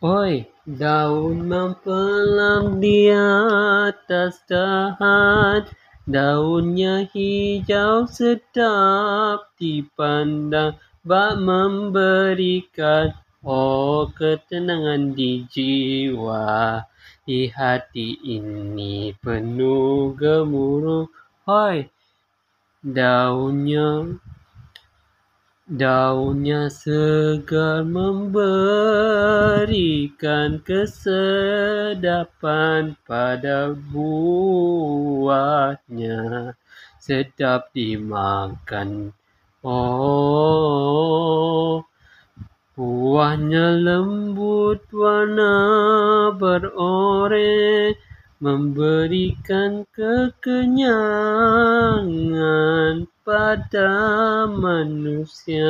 Oi, daun mempelam di atas dahan Daunnya hijau sedap dipandang Bak memberikan Oh, ketenangan di jiwa Di hati ini penuh gemuruh Hoi, daunnya Daunnya segar memberikan kesedapan pada buahnya sedap dimakan. Oh, buahnya lembut warna beroreng memberikan kekenyangan pada manusia